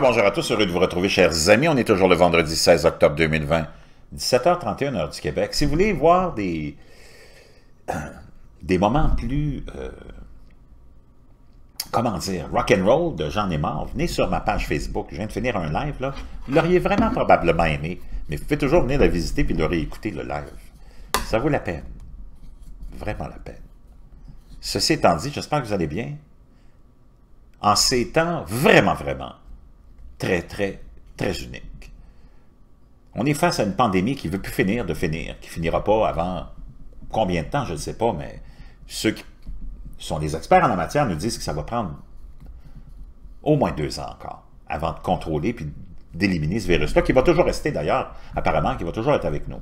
bonjour à tous, heureux de vous retrouver, chers amis. On est toujours le vendredi 16 octobre 2020, 17h31 heure du Québec. Si vous voulez voir des, des moments plus, euh, comment dire, rock and roll de J'en ai venez sur ma page Facebook. Je viens de finir un live, là. Vous l'auriez vraiment probablement aimé, mais vous pouvez toujours venir la visiter et l'auriez écouté le live. Ça vaut la peine. Vraiment la peine. Ceci étant dit, j'espère que vous allez bien en ces temps vraiment, vraiment très, très, très unique. On est face à une pandémie qui ne veut plus finir de finir, qui finira pas avant combien de temps, je ne sais pas, mais ceux qui sont des experts en la matière nous disent que ça va prendre au moins deux ans encore avant de contrôler puis d'éliminer ce virus-là, qui va toujours rester d'ailleurs, apparemment, qui va toujours être avec nous.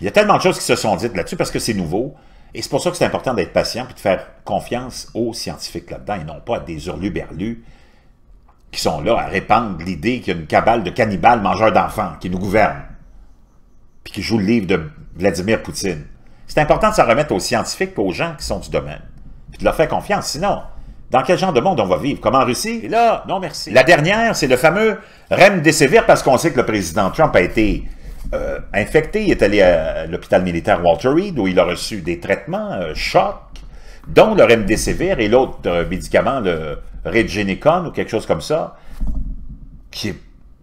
Il y a tellement de choses qui se sont dites là-dessus parce que c'est nouveau. Et c'est pour ça que c'est important d'être patient puis de faire confiance aux scientifiques là-dedans et non pas à des hurluberlus qui sont là à répandre l'idée qu'il y a une cabale de cannibales mangeurs d'enfants qui nous gouvernent puis qui jouent le livre de Vladimir Poutine. C'est important de s'en remettre aux scientifiques et aux gens qui sont du domaine, puis de leur faire confiance, sinon... Dans quel genre de monde on va vivre? Comme en Russie? là, non merci. La dernière, c'est le fameux remdesivir, parce qu'on sait que le président Trump a été euh, infecté. Il est allé à l'hôpital militaire Walter Reed, où il a reçu des traitements, euh, chocs, choc, dont le remdesivir et l'autre euh, médicament, le Regenicon ou quelque chose comme ça, qui est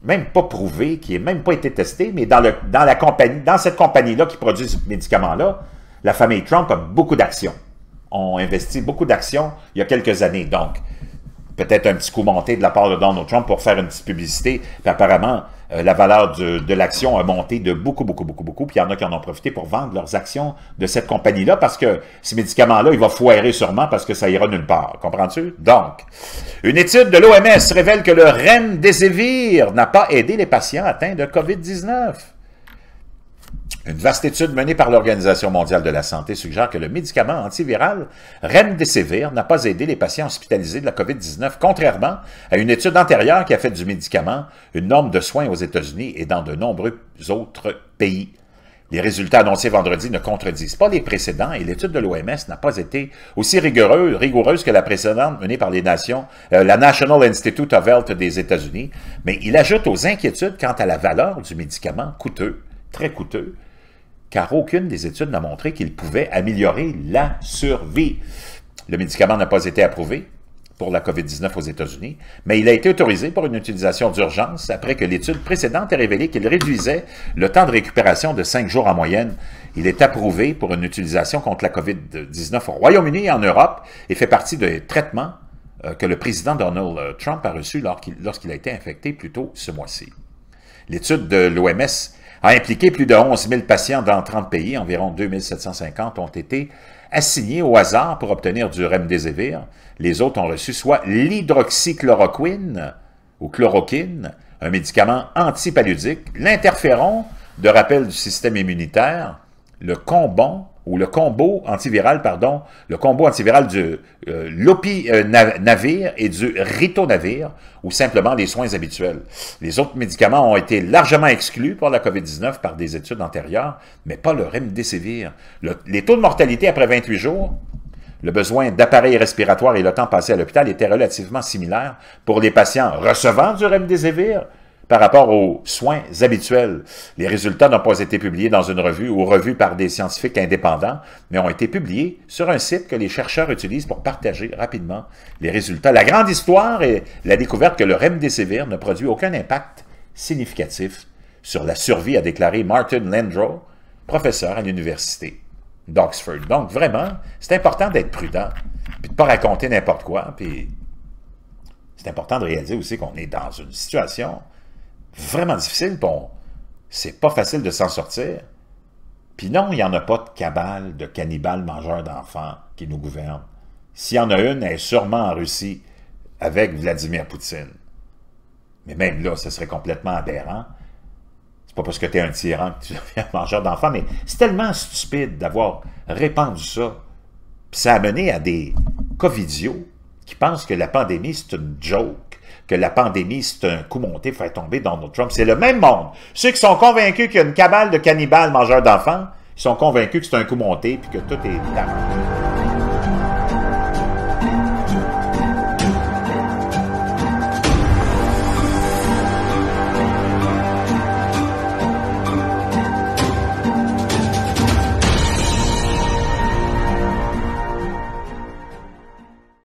même pas prouvé, qui n'est même pas été testé, mais dans, le, dans la compagnie, dans cette compagnie-là qui produit ce médicament-là, la famille Trump a beaucoup d'actions. On investit beaucoup d'actions il y a quelques années. Donc, peut-être un petit coup monté de la part de Donald Trump pour faire une petite publicité. Puis apparemment, euh, la valeur de, l'action a monté de beaucoup, beaucoup, beaucoup, beaucoup. Puis il y en a qui en ont profité pour vendre leurs actions de cette compagnie-là parce que ces médicaments-là, il va foirer sûrement parce que ça ira nulle part. Comprends-tu? Donc, une étude de l'OMS révèle que le Remdesivir n'a pas aidé les patients atteints de COVID-19. Une vaste étude menée par l'Organisation mondiale de la santé suggère que le médicament antiviral Remdesivir n'a pas aidé les patients hospitalisés de la COVID-19, contrairement à une étude antérieure qui a fait du médicament une norme de soins aux États-Unis et dans de nombreux autres pays. Les résultats annoncés vendredi ne contredisent pas les précédents et l'étude de l'OMS n'a pas été aussi rigoureuse, que la précédente menée par les nations, euh, la National Institute of Health des États-Unis, mais il ajoute aux inquiétudes quant à la valeur du médicament coûteux, très coûteux, car aucune des études n'a montré qu'il pouvait améliorer la survie. Le médicament n'a pas été approuvé pour la COVID-19 aux États-Unis, mais il a été autorisé pour une utilisation d'urgence après que l'étude précédente ait révélé qu'il réduisait le temps de récupération de cinq jours en moyenne. Il est approuvé pour une utilisation contre la COVID-19 au Royaume-Uni et en Europe et fait partie des traitements euh, que le président Donald euh, Trump a reçus lorsqu'il a été infecté plus tôt ce mois-ci. L'étude de l'OMS a impliqué plus de 11 000 patients dans 30 pays. Environ 2 750 ont été assignés au hasard pour obtenir du remdesivir. Les autres ont reçu soit l'hydroxychloroquine ou chloroquine, un médicament antipaludique, l'interféron de rappel du système immunitaire, le combon ou le combo antiviral, pardon, le combo antiviral du euh, lopinavir euh, et du ritonavir, ou simplement les soins habituels. Les autres médicaments ont été largement exclus pour la COVID-19 par des études antérieures, mais pas le remdesivir. les taux de mortalité après 28 jours, le besoin d'appareils respiratoires et le temps passé à l'hôpital étaient relativement similaires pour les patients recevant du remdesivir par rapport aux soins habituels. Les résultats n'ont pas été publiés dans une revue ou revue par des scientifiques indépendants, mais ont été publiés sur un site que les chercheurs utilisent pour partager rapidement les résultats. La grande histoire est la découverte que le remdesivir ne produit aucun impact significatif sur la survie, a déclaré Martin Landrow, professeur à l'université d'Oxford. Donc vraiment, c'est important d'être prudent, puis de ne pas raconter n'importe quoi, puis c'est important de réaliser aussi qu'on est dans une situation vraiment difficile, bon, c'est pas facile de s'en sortir. Puis non, il n'y en a pas de cabale, de cannibales mangeur d'enfants qui nous gouvernent. S'il y en a une, elle est sûrement en Russie, avec Vladimir Poutine. Mais même là, ce serait complètement aberrant. C'est pas parce que tu es un tyran que tu deviens mangeur d'enfants, mais c'est tellement stupide d'avoir répandu ça. Puis ça a mené à des covidios qui pensent que la pandémie, c'est une joke que la pandémie, c'est un coup monté, faire tomber Donald Trump. C'est le même monde. Ceux qui sont convaincus qu'il y a une cabale de cannibales mangeurs d'enfants, ils sont convaincus que c'est un coup monté puis que tout est évident.